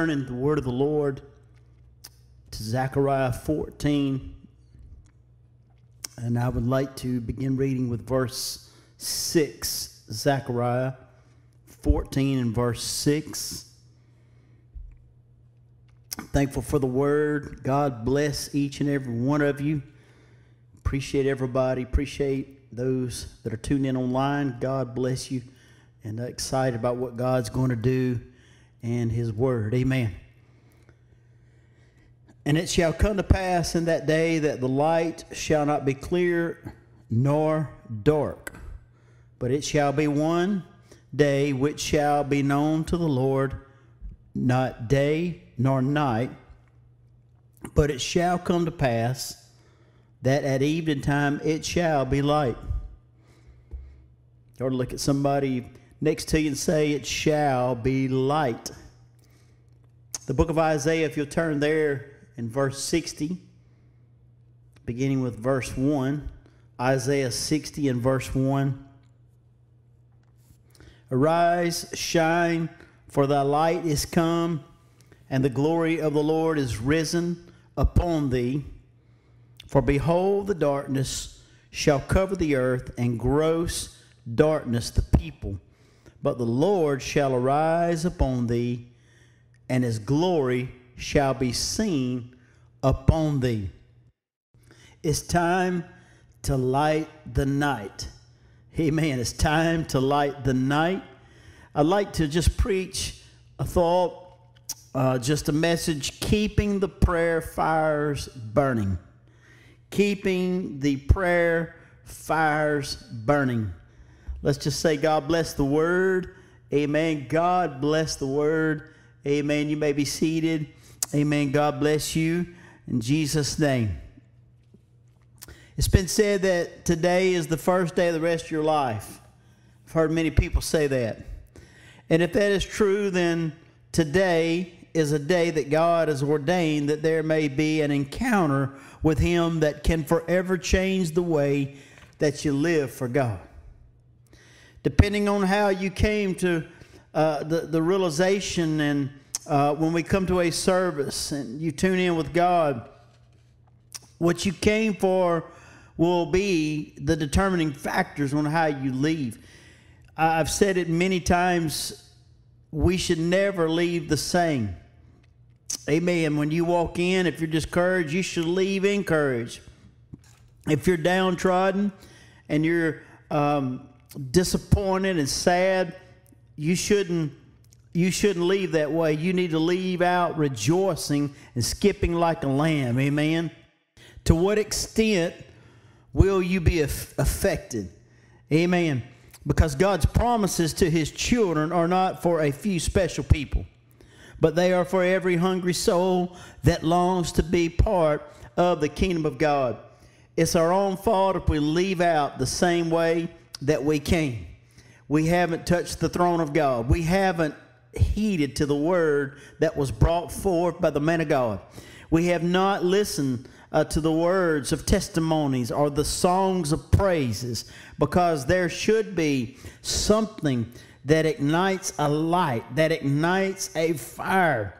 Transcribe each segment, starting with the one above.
turning the word of the Lord to Zechariah 14, and I would like to begin reading with verse 6, Zechariah 14 and verse 6. thankful for the word. God bless each and every one of you. Appreciate everybody. Appreciate those that are tuning in online. God bless you. And excited about what God's going to do and his word. Amen. And it shall come to pass in that day that the light shall not be clear nor dark, but it shall be one day which shall be known to the Lord, not day nor night. But it shall come to pass that at evening time it shall be light. Or look at somebody next to you and say, It shall be light. The book of Isaiah, if you'll turn there in verse 60, beginning with verse 1, Isaiah 60 and verse 1. Arise, shine, for thy light is come, and the glory of the Lord is risen upon thee. For behold, the darkness shall cover the earth, and gross darkness the people. But the Lord shall arise upon thee, and his glory shall be seen upon thee. It's time to light the night. Amen. It's time to light the night. I'd like to just preach a thought, uh, just a message keeping the prayer fires burning. Keeping the prayer fires burning. Let's just say, God bless the word. Amen. God bless the word. Amen. You may be seated. Amen. God bless you in Jesus' name. It's been said that today is the first day of the rest of your life. I've heard many people say that. And if that is true, then today is a day that God has ordained that there may be an encounter with Him that can forever change the way that you live for God depending on how you came to uh, the, the realization and uh, when we come to a service and you tune in with God, what you came for will be the determining factors on how you leave. I've said it many times we should never leave the same. Amen. When you walk in, if you're discouraged, you should leave encouraged. If you're downtrodden and you're um, disappointed and sad, you shouldn't you shouldn't leave that way. You need to leave out rejoicing and skipping like a lamb. Amen. To what extent will you be affected? Amen. Because God's promises to his children are not for a few special people, but they are for every hungry soul that longs to be part of the kingdom of God. It's our own fault if we leave out the same way that we came. We haven't touched the throne of God. We haven't heeded to the word that was brought forth by the man of God. We have not listened uh, to the words of testimonies or the songs of praises because there should be something that ignites a light, that ignites a fire.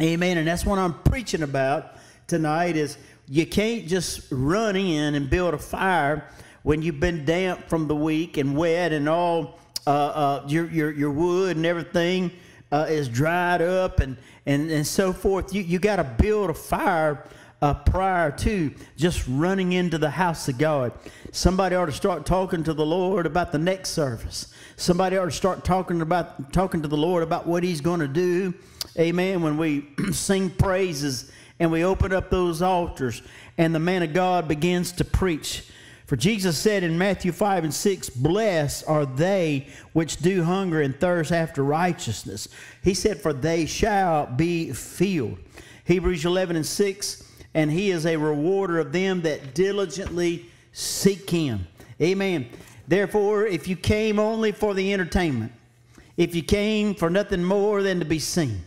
Amen. And that's what I'm preaching about tonight is you can't just run in and build a fire when you've been damp from the week and wet and all uh, uh, your, your, your wood and everything uh, is dried up and, and, and so forth, you, you got to build a fire uh, prior to just running into the house of God. Somebody ought to start talking to the Lord about the next service. Somebody ought to start talking about talking to the Lord about what He's going to do. Amen. When we sing praises and we open up those altars and the man of God begins to preach for Jesus said in Matthew 5 and 6, Blessed are they which do hunger and thirst after righteousness. He said, For they shall be filled. Hebrews 11 and 6, and he is a rewarder of them that diligently seek him. Amen. Therefore, if you came only for the entertainment, if you came for nothing more than to be seen,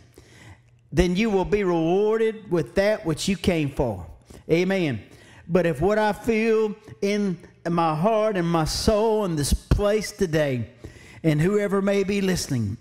then you will be rewarded with that which you came for. Amen. But if what I feel in my heart and my soul in this place today, and whoever may be listening,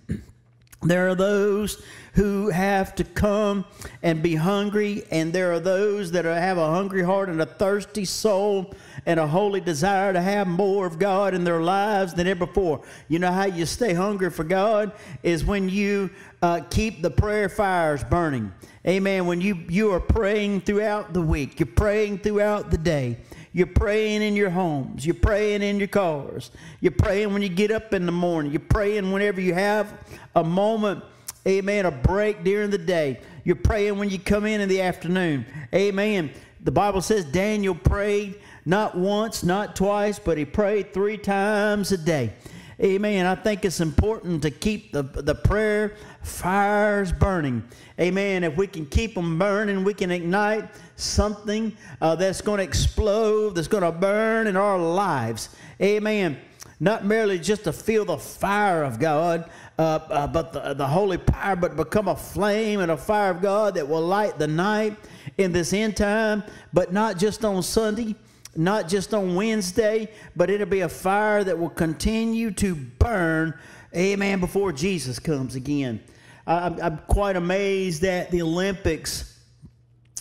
there are those who have to come and be hungry, and there are those that are, have a hungry heart and a thirsty soul and a holy desire to have more of God in their lives than ever before. You know how you stay hungry for God is when you uh, keep the prayer fires burning. Amen. When you, you are praying throughout the week, you're praying throughout the day. You're praying in your homes. You're praying in your cars. You're praying when you get up in the morning. You're praying whenever you have a moment, amen, a break during the day. You're praying when you come in in the afternoon. Amen. The Bible says Daniel prayed not once, not twice, but he prayed three times a day. Amen. I think it's important to keep the, the prayer fires burning. Amen. If we can keep them burning, we can ignite something uh, that's going to explode, that's going to burn in our lives. Amen. Not merely just to feel the fire of God, uh, uh, but the, the holy power, but become a flame and a fire of God that will light the night in this end time, but not just on Sunday, not just on Wednesday, but it'll be a fire that will continue to burn, amen, before Jesus comes again. I'm, I'm quite amazed at the Olympics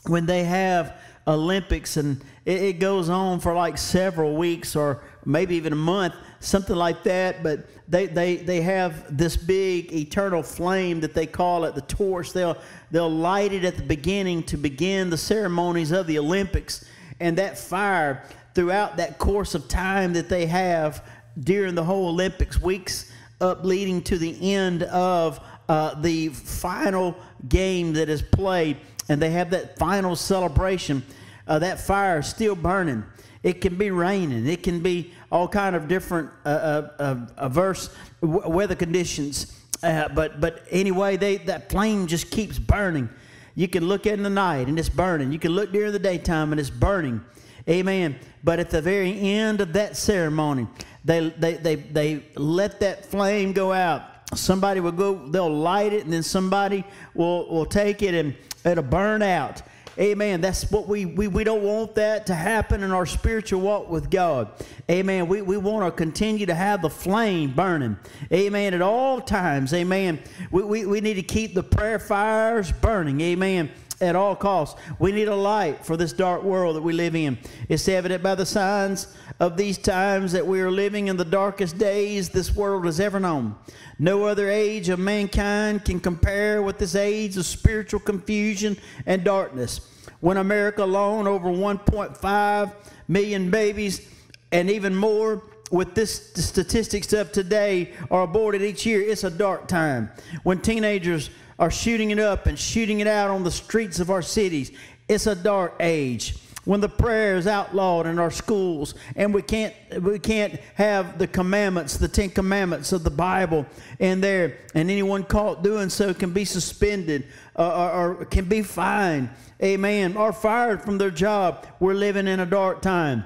when they have Olympics and it, it goes on for like several weeks or maybe even a month, something like that. But they, they, they have this big eternal flame that they call it the torch. They'll, they'll light it at the beginning to begin the ceremonies of the Olympics and that fire throughout that course of time that they have during the whole Olympics weeks up leading to the end of uh, the final game that is played, and they have that final celebration. Uh, that fire is still burning. It can be raining. It can be all kind of different uh, uh, uh adverse weather conditions. Uh, but but anyway, they, that flame just keeps burning you can look at in the night and it's burning. You can look during the daytime and it's burning. Amen. But at the very end of that ceremony, they, they, they, they let that flame go out. Somebody will go, they'll light it, and then somebody will, will take it and it'll burn out. Amen. That's what we, we, we don't want that to happen in our spiritual walk with God. Amen. We, we want to continue to have the flame burning. Amen. At all times. Amen. We, we, we need to keep the prayer fires burning. Amen at all costs. We need a light for this dark world that we live in. It's evident by the signs of these times that we are living in the darkest days this world has ever known. No other age of mankind can compare with this age of spiritual confusion and darkness. When America alone, over 1.5 million babies and even more with this statistics of today are aborted each year. It's a dark time when teenagers are shooting it up and shooting it out on the streets of our cities. It's a dark age when the prayer is outlawed in our schools and we can't we can't have the commandments the 10 commandments of the bible in there and anyone caught doing so can be suspended uh, or, or can be fined amen or fired from their job we're living in a dark time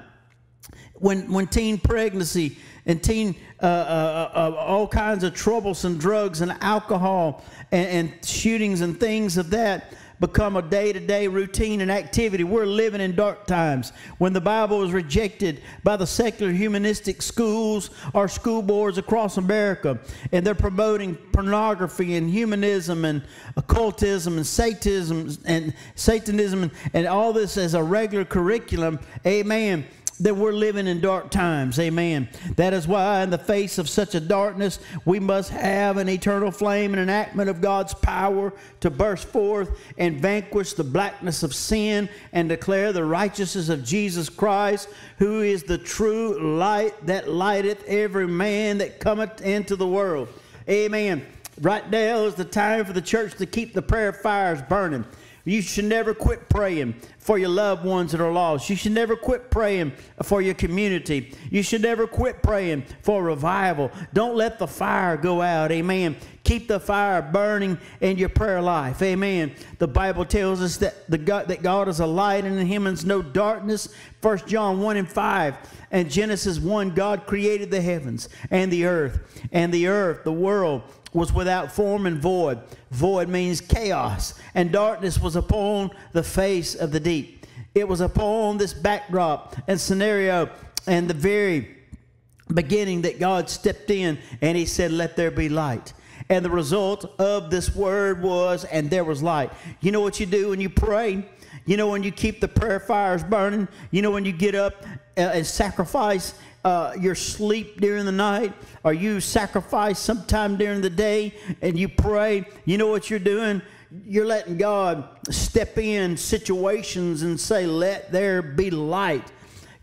when when teen pregnancy and teen uh, uh, uh, uh all kinds of troublesome drugs and alcohol and, and shootings and things of that become a day to day routine and activity. We're living in dark times when the Bible is rejected by the secular humanistic schools or school boards across America, and they're promoting pornography and humanism and occultism and Satanism and Satanism and, and all this as a regular curriculum. Amen that we're living in dark times. Amen. That is why, in the face of such a darkness, we must have an eternal flame and enactment of God's power to burst forth and vanquish the blackness of sin and declare the righteousness of Jesus Christ, who is the true light that lighteth every man that cometh into the world. Amen. Right now is the time for the church to keep the prayer fires burning. You should never quit praying for your loved ones that are lost. You should never quit praying for your community. You should never quit praying for revival. Don't let the fire go out. Amen. Keep the fire burning in your prayer life. Amen. The Bible tells us that the God, that God is a light and in him is no darkness. 1 John 1 and 5 and Genesis 1 God created the heavens and the earth and the earth, the world was without form and void. Void means chaos, and darkness was upon the face of the deep. It was upon this backdrop and scenario and the very beginning that God stepped in and He said, Let there be light. And the result of this word was, and there was light. You know what you do when you pray? You know when you keep the prayer fires burning? You know when you get up uh, and sacrifice uh, your sleep during the night or you sacrifice sometime during the day and you pray, you know what you're doing? You're letting God step in situations and say, Let there be light.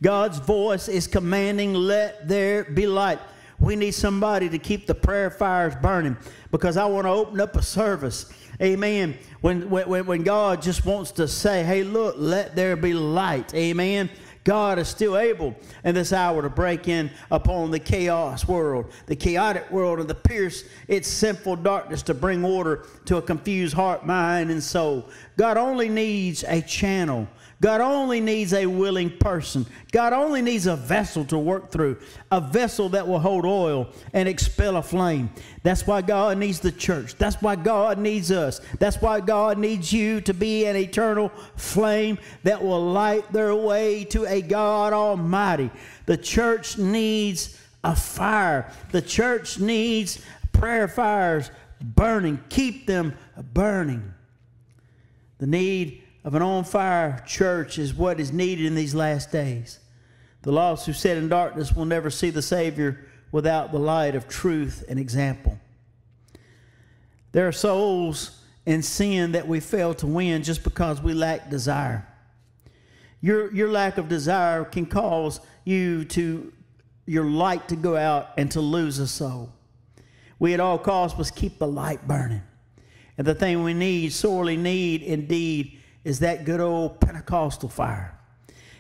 God's voice is commanding, Let there be light. We need somebody to keep the prayer fires burning because I want to open up a service. Amen. When, when, when God just wants to say, Hey, look, let there be light. Amen. God is still able in this hour to break in upon the chaos world, the chaotic world, and to pierce its sinful darkness to bring order to a confused heart, mind, and soul. God only needs a channel God only needs a willing person. God only needs a vessel to work through, a vessel that will hold oil and expel a flame. That's why God needs the church. That's why God needs us. That's why God needs you to be an eternal flame that will light their way to a God Almighty. The church needs a fire. The church needs prayer fires burning. Keep them burning. The need of an on fire church is what is needed in these last days. The lost who sit in darkness will never see the Savior without the light of truth and example. There are souls in sin that we fail to win just because we lack desire. Your, your lack of desire can cause you to your light to go out and to lose a soul. We at all costs must keep the light burning. And the thing we need, sorely need indeed, is that good old Pentecostal fire.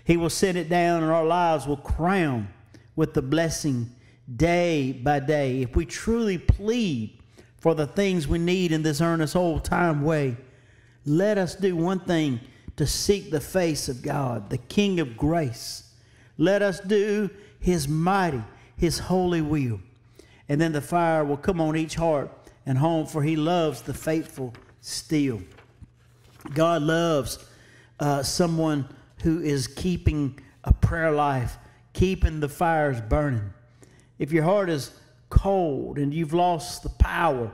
He will send it down, and our lives will crown with the blessing day by day. If we truly plead for the things we need in this earnest, old time way, let us do one thing to seek the face of God, the King of grace. Let us do His mighty, His holy will. And then the fire will come on each heart and home, for He loves the faithful still. God loves uh, someone who is keeping a prayer life, keeping the fires burning. If your heart is cold and you've lost the power,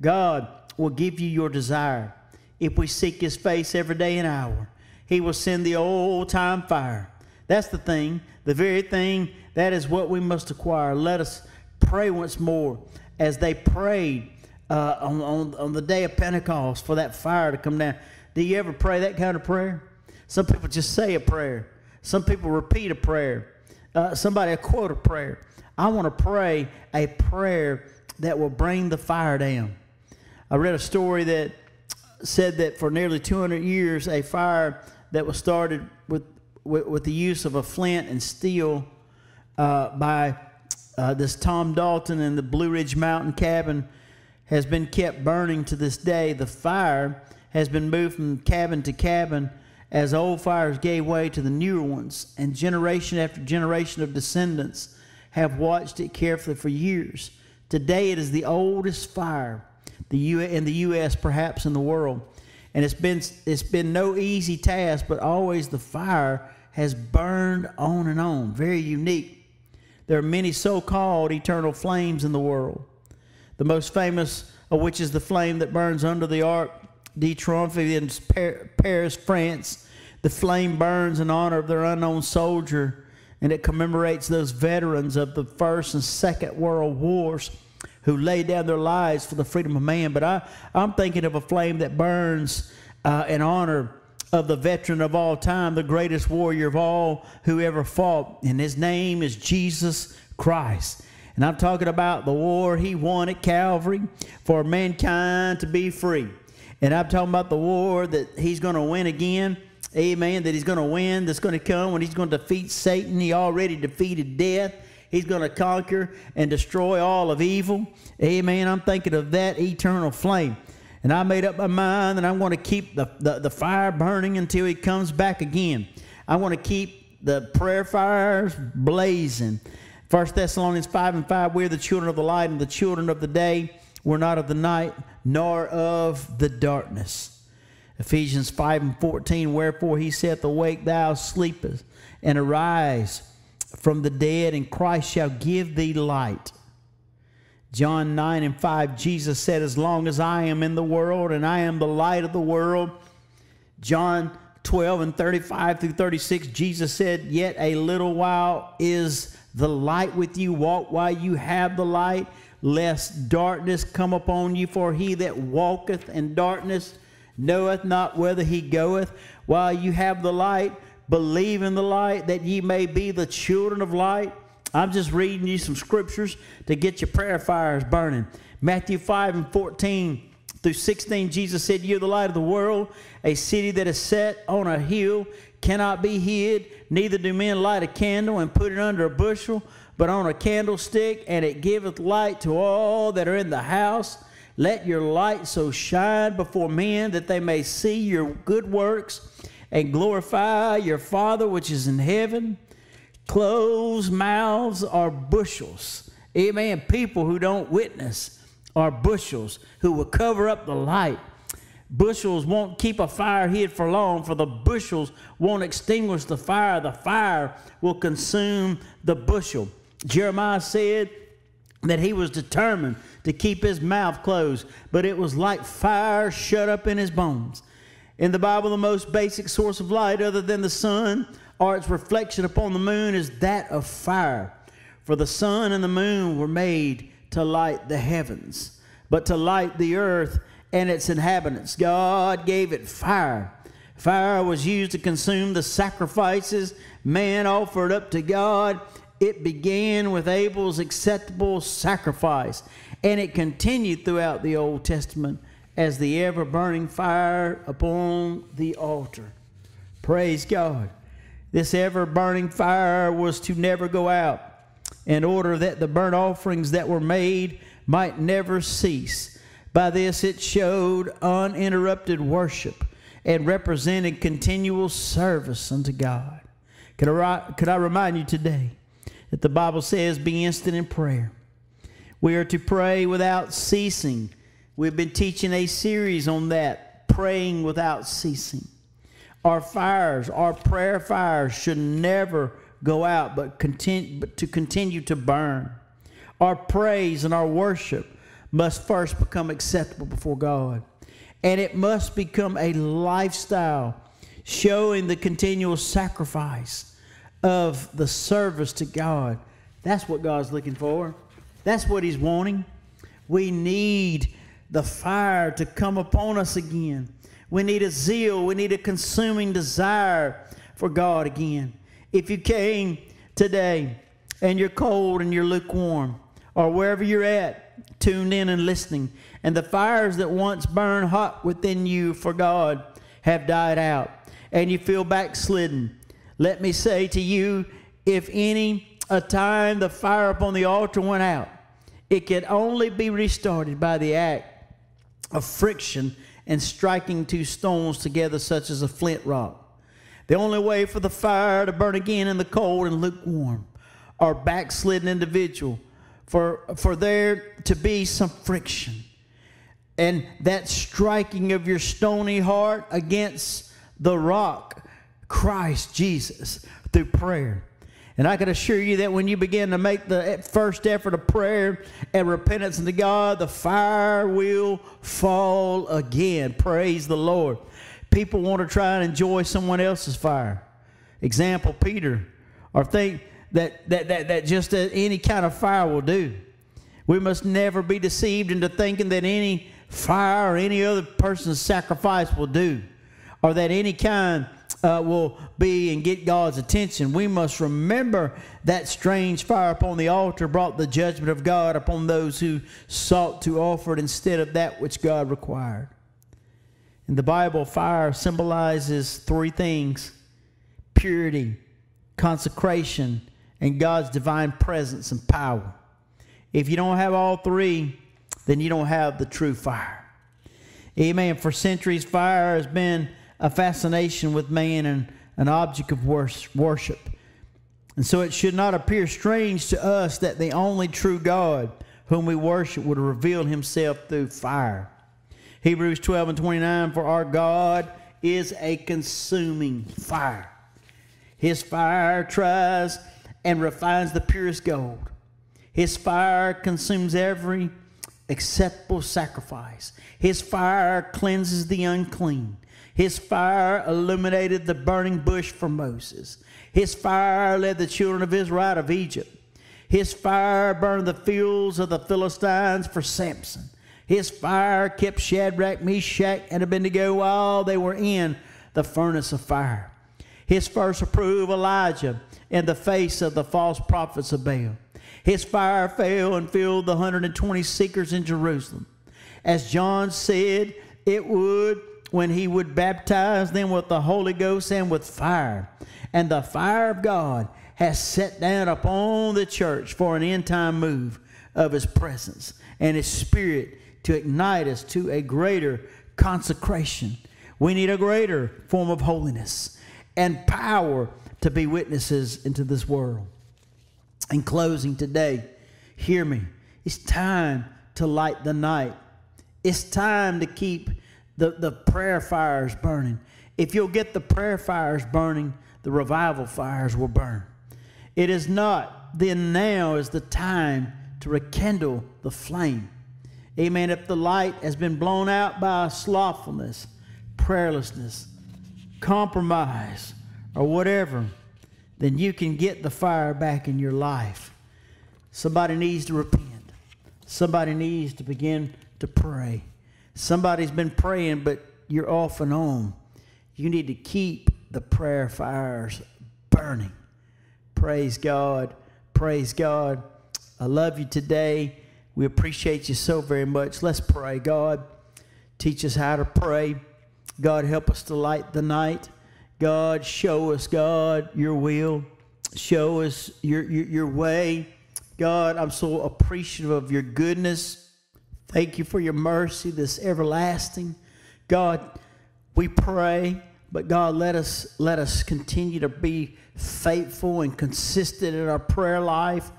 God will give you your desire. If we seek His face every day and hour, He will send the old time fire. That's the thing, the very thing, that is what we must acquire. Let us pray once more as they prayed uh, on, on, on the day of Pentecost for that fire to come down. Do you ever pray that kind of prayer? Some people just say a prayer. Some people repeat a prayer. Uh, somebody quote a prayer. I want to pray a prayer that will bring the fire down. I read a story that said that for nearly 200 years, a fire that was started with, with, with the use of a flint and steel uh, by uh, this Tom Dalton in the Blue Ridge Mountain cabin has been kept burning to this day. The fire has been moved from cabin to cabin as old fires gave way to the newer ones, and generation after generation of descendants have watched it carefully for years. Today, it is the oldest fire the U- in the U.S., perhaps in the world. And it's been, it's been no easy task, but always the fire has burned on and on. Very unique. There are many so called eternal flames in the world. The most famous of which is the flame that burns under the ark de Triomphe in Paris, France. The flame burns in honor of their unknown soldier, and it commemorates those veterans of the First and Second World Wars who laid down their lives for the freedom of man. But I, I'm thinking of a flame that burns uh, in honor of the veteran of all time, the greatest warrior of all who ever fought, and his name is Jesus Christ. And I'm talking about the war he won at Calvary for mankind to be free. And I'm talking about the war that he's going to win again. Amen. That he's going to win, that's going to come when he's going to defeat Satan. He already defeated death. He's going to conquer and destroy all of evil. Amen. I'm thinking of that eternal flame. And I made up my mind that I'm going to keep the, the, the fire burning until he comes back again. I want to keep the prayer fires blazing. First Thessalonians 5 and 5, we're the children of the light and the children of the day. We're not of the night nor of the darkness. Ephesians 5 and 14, wherefore he saith, Awake thou sleepest, and arise from the dead, and Christ shall give thee light. John 9 and 5, Jesus said, As long as I am in the world, and I am the light of the world. John 12 and 35 through 36, Jesus said, Yet a little while is the light with you. Walk while you have the light, lest darkness come upon you. For he that walketh in darkness knoweth not whither he goeth. While you have the light, believe in the light, that ye may be the children of light. I'm just reading you some scriptures to get your prayer fires burning. Matthew 5 and 14 through 16, Jesus said, You're the light of the world. A city that is set on a hill cannot be hid. Neither do men light a candle and put it under a bushel, but on a candlestick, and it giveth light to all that are in the house. Let your light so shine before men that they may see your good works and glorify your Father which is in heaven. Closed mouths are bushels. Amen. People who don't witness are bushels who will cover up the light. Bushels won't keep a fire hid for long, for the bushels won't extinguish the fire. The fire will consume the bushel. Jeremiah said that he was determined to keep his mouth closed, but it was like fire shut up in his bones. In the Bible, the most basic source of light, other than the sun or its reflection upon the moon, is that of fire. For the sun and the moon were made to light the heavens, but to light the earth and its inhabitants. God gave it fire. Fire was used to consume the sacrifices man offered up to God it began with Abel's acceptable sacrifice, and it continued throughout the Old Testament as the ever burning fire upon the altar. Praise God. This ever burning fire was to never go out in order that the burnt offerings that were made might never cease. By this it showed uninterrupted worship and represented continual service unto God. Could I, could I remind you today that the Bible says, be instant in prayer. We are to pray without ceasing. We've been teaching a series on that, praying without ceasing. Our fires, our prayer fires should never go out, but, but to continue to burn. Our praise and our worship must first become acceptable before God. And it must become a lifestyle showing the continual sacrifice of the service to God. That's what God's looking for. That's what He's wanting. We need the fire to come upon us again. We need a zeal. We need a consuming desire for God again. If you came today and you're cold and you're lukewarm, or wherever you're at, tuned in and listening, and the fires that once burned hot within you for God have died out, and you feel backslidden, let me say to you, if any a time the fire upon the altar went out, it could only be restarted by the act of friction and striking two stones together, such as a flint rock. The only way for the fire to burn again in the cold and lukewarm or backslidden individual, for, for there to be some friction. And that striking of your stony heart against the rock Christ Jesus through prayer. And I can assure you that when you begin to make the first effort of prayer and repentance unto God, the fire will fall again. Praise the Lord. People want to try and enjoy someone else's fire. Example, Peter, or think that, that, that, that just any kind of fire will do. We must never be deceived into thinking that any fire or any other person's sacrifice will do, or that any kind uh, will be and get God's attention. We must remember that strange fire upon the altar brought the judgment of God upon those who sought to offer it instead of that which God required. In the Bible, fire symbolizes three things purity, consecration, and God's divine presence and power. If you don't have all three, then you don't have the true fire. Amen. For centuries, fire has been a fascination with man and an object of worship. And so it should not appear strange to us that the only true God whom we worship would reveal himself through fire. Hebrews 12 and 29 For our God is a consuming fire. His fire tries and refines the purest gold. His fire consumes every acceptable sacrifice. His fire cleanses the unclean. His fire illuminated the burning bush for Moses. His fire led the children of Israel out of Egypt. His fire burned the fields of the Philistines for Samson. His fire kept Shadrach, Meshach, and Abednego while they were in the furnace of fire. His fire approved Elijah in the face of the false prophets of Baal. His fire fell and filled the 120 seekers in Jerusalem. As John said, it would when he would baptize them with the Holy Ghost and with fire. And the fire of God has set down upon the church for an end time move of his presence and his spirit to ignite us to a greater consecration. We need a greater form of holiness and power to be witnesses into this world. In closing today, hear me. It's time to light the night. It's time to keep the, the prayer fire is burning. If you'll get the prayer fires burning, the revival fires will burn. It is not, then now is the time to rekindle the flame. Amen. If the light has been blown out by slothfulness, prayerlessness, compromise, or whatever, then you can get the fire back in your life. Somebody needs to repent. Somebody needs to begin to pray. Somebody's been praying, but you're off and on. You need to keep the prayer fires burning. Praise God. Praise God. I love you today. We appreciate you so very much. Let's pray. God, teach us how to pray. God, help us to light the night. God, show us, God, your will. Show us your, your, your way. God, I'm so appreciative of your goodness. Thank you for your mercy this everlasting. God, we pray, but God, let us let us continue to be faithful and consistent in our prayer life.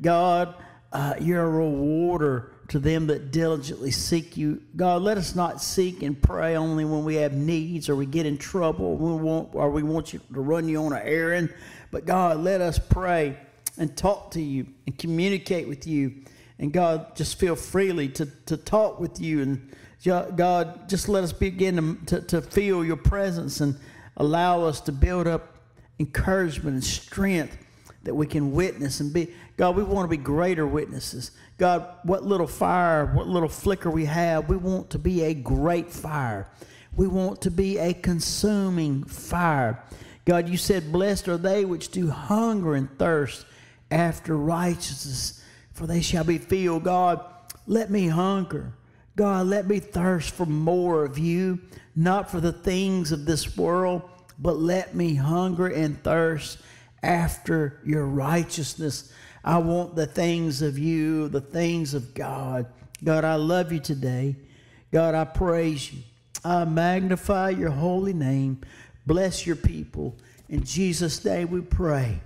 God, uh, you're a rewarder to them that diligently seek you. God, let us not seek and pray only when we have needs or we get in trouble or we want, or we want you to run you on an errand. But God, let us pray and talk to you and communicate with you and God, just feel freely to, to talk with you. And God, just let us begin to, to, to feel your presence and allow us to build up encouragement and strength that we can witness and be. God, we want to be greater witnesses. God, what little fire, what little flicker we have, we want to be a great fire. We want to be a consuming fire. God, you said, Blessed are they which do hunger and thirst after righteousness for they shall be filled. God, let me hunger. God, let me thirst for more of you, not for the things of this world, but let me hunger and thirst after your righteousness. I want the things of you, the things of God. God, I love you today. God, I praise you. I magnify your holy name. Bless your people. In Jesus' name we pray.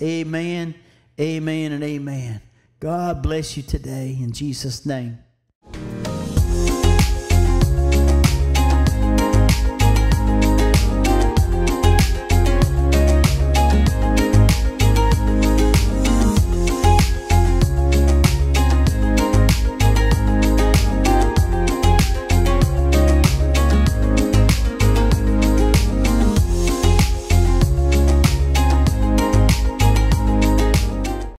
Amen, amen, and amen. God bless you today in Jesus' name.